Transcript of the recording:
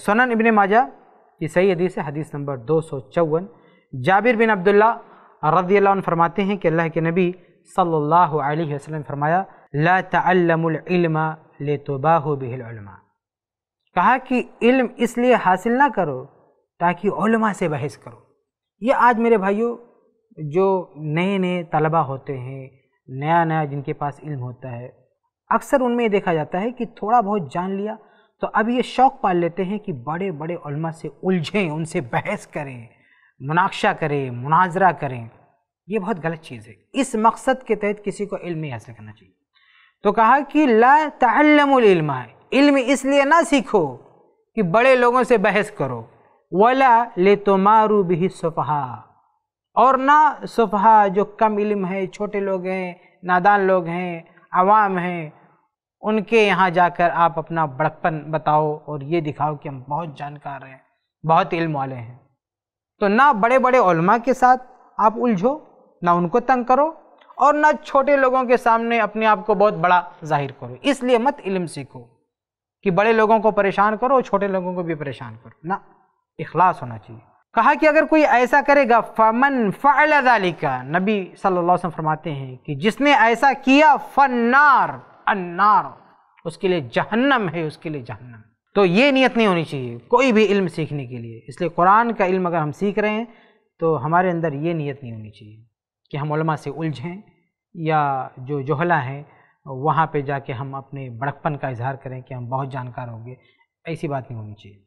सोनन इबन माजा ये सही हदीस है हदीस नंबर दो सौ चौवन जाबिर बिन अब्दुल्ला रदी अल्लाह फरमाते हैं कि अल्लाह के नबी सल्लल्लाहु अलैहि वसल्लम फरमाया ला तल्लमा ले तोबाह बिलमा कहा कि इल्म इसलिए हासिल ना करो ताकि उलमा से बहस करो ये आज मेरे भाइयों जो नए नए तलबा होते हैं नया नया जिनके पास इल्म होता है अक्सर उनमें देखा जाता है कि थोड़ा बहुत जान लिया तो अब ये शौक़ पाल लेते हैं कि बड़े बड़े उलमा से उलझें उनसे बहस करें मुनाक्षा करें मुनाजरा करें ये बहुत गलत चीज़ है इस मकसद के तहत किसी को इल्म हासिल करना चाहिए तो कहा कि ला तल्लम इल्म इसलिए ना सीखो कि बड़े लोगों से बहस करो वला ले तो मारू भी सफ़हा और ना सफ़हा जो कम इल्म है छोटे लोग हैं नादान लोग हैं आवाम हैं उनके यहाँ जाकर आप अपना बड़पन बताओ और ये दिखाओ कि हम बहुत जानकार हैं बहुत इल्म वाले हैं तो ना बड़े बड़े के साथ आप उलझो ना उनको तंग करो और ना छोटे लोगों के सामने अपने आप को बहुत बड़ा जाहिर करो इसलिए मत इल्म सीखो कि बड़े लोगों को परेशान करो और छोटे लोगों को भी परेशान करो ना इखलास होना चाहिए कहा कि अगर कोई ऐसा करेगा फमन फ़ालिका नबी सल्लल्लाहु अलैहि वसल्लम फरमाते हैं कि जिसने ऐसा किया फन्नार अन्नार उसके लिए जहन्नम है उसके लिए जहन्नम तो ये नीयत नहीं होनी चाहिए कोई भी इल्म सीखने के लिए इसलिए कुरान का इल्म अगर हम सीख रहे हैं तो हमारे अंदर ये नीयत नहीं होनी चाहिए कि हम उलमा से उलझें या जो जोहला हैं वहाँ पे जाके हम अपने बड़कपन का इजहार करें कि हम बहुत जानकार होंगे ऐसी बात नहीं होनी चाहिए